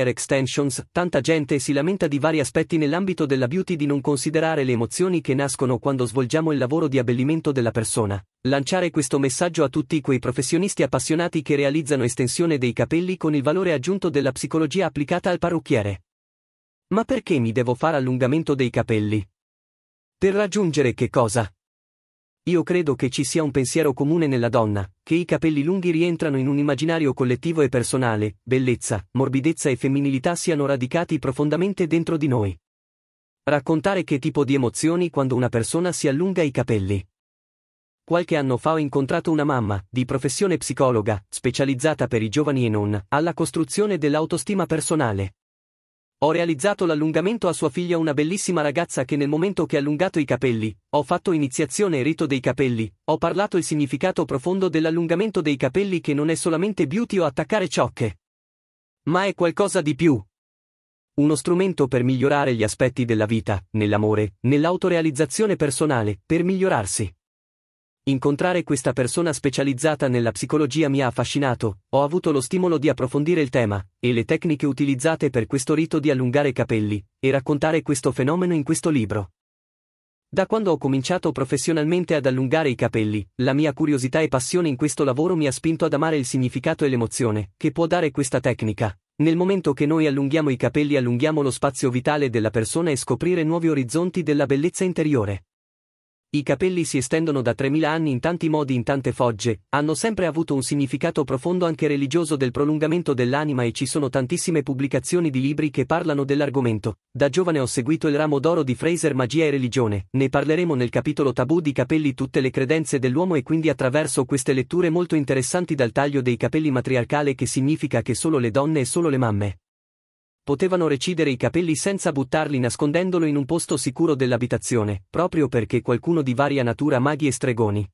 Extensions, tanta gente si lamenta di vari aspetti nell'ambito della beauty di non considerare le emozioni che nascono quando svolgiamo il lavoro di abbellimento della persona. Lanciare questo messaggio a tutti quei professionisti appassionati che realizzano estensione dei capelli con il valore aggiunto della psicologia applicata al parrucchiere. Ma perché mi devo fare allungamento dei capelli? Per raggiungere che cosa? Io credo che ci sia un pensiero comune nella donna, che i capelli lunghi rientrano in un immaginario collettivo e personale, bellezza, morbidezza e femminilità siano radicati profondamente dentro di noi. Raccontare che tipo di emozioni quando una persona si allunga i capelli. Qualche anno fa ho incontrato una mamma, di professione psicologa, specializzata per i giovani e non, alla costruzione dell'autostima personale. Ho realizzato l'allungamento a sua figlia una bellissima ragazza che nel momento che ha allungato i capelli, ho fatto iniziazione e rito dei capelli, ho parlato il significato profondo dell'allungamento dei capelli che non è solamente beauty o attaccare ciocche. Ma è qualcosa di più. Uno strumento per migliorare gli aspetti della vita, nell'amore, nell'autorealizzazione personale, per migliorarsi. Incontrare questa persona specializzata nella psicologia mi ha affascinato, ho avuto lo stimolo di approfondire il tema, e le tecniche utilizzate per questo rito di allungare i capelli, e raccontare questo fenomeno in questo libro. Da quando ho cominciato professionalmente ad allungare i capelli, la mia curiosità e passione in questo lavoro mi ha spinto ad amare il significato e l'emozione che può dare questa tecnica. Nel momento che noi allunghiamo i capelli allunghiamo lo spazio vitale della persona e scoprire nuovi orizzonti della bellezza interiore. I capelli si estendono da 3000 anni in tanti modi in tante fogge, hanno sempre avuto un significato profondo anche religioso del prolungamento dell'anima e ci sono tantissime pubblicazioni di libri che parlano dell'argomento. Da giovane ho seguito il ramo d'oro di Fraser Magia e religione, ne parleremo nel capitolo tabù di capelli tutte le credenze dell'uomo e quindi attraverso queste letture molto interessanti dal taglio dei capelli matriarcale che significa che solo le donne e solo le mamme potevano recidere i capelli senza buttarli nascondendolo in un posto sicuro dell'abitazione, proprio perché qualcuno di varia natura maghi e stregoni.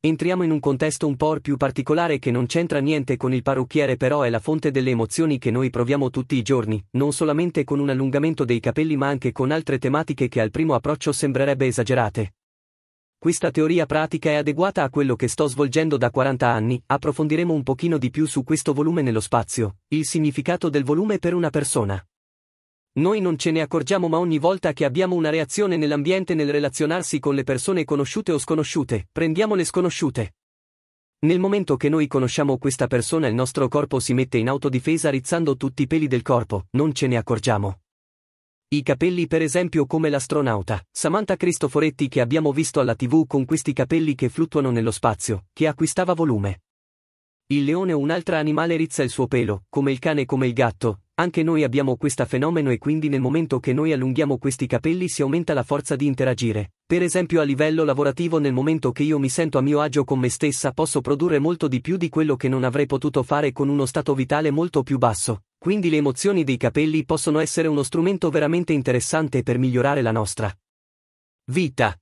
Entriamo in un contesto un po' più particolare che non c'entra niente con il parrucchiere però è la fonte delle emozioni che noi proviamo tutti i giorni, non solamente con un allungamento dei capelli ma anche con altre tematiche che al primo approccio sembrerebbe esagerate, questa teoria pratica è adeguata a quello che sto svolgendo da 40 anni, approfondiremo un pochino di più su questo volume nello spazio, il significato del volume per una persona. Noi non ce ne accorgiamo ma ogni volta che abbiamo una reazione nell'ambiente nel relazionarsi con le persone conosciute o sconosciute, prendiamo le sconosciute. Nel momento che noi conosciamo questa persona il nostro corpo si mette in autodifesa rizzando tutti i peli del corpo, non ce ne accorgiamo. I capelli per esempio come l'astronauta, Samantha Cristoforetti che abbiamo visto alla tv con questi capelli che fluttuano nello spazio, che acquistava volume. Il leone o un altro animale rizza il suo pelo, come il cane e come il gatto, anche noi abbiamo questo fenomeno e quindi nel momento che noi allunghiamo questi capelli si aumenta la forza di interagire. Per esempio a livello lavorativo nel momento che io mi sento a mio agio con me stessa posso produrre molto di più di quello che non avrei potuto fare con uno stato vitale molto più basso, quindi le emozioni dei capelli possono essere uno strumento veramente interessante per migliorare la nostra vita.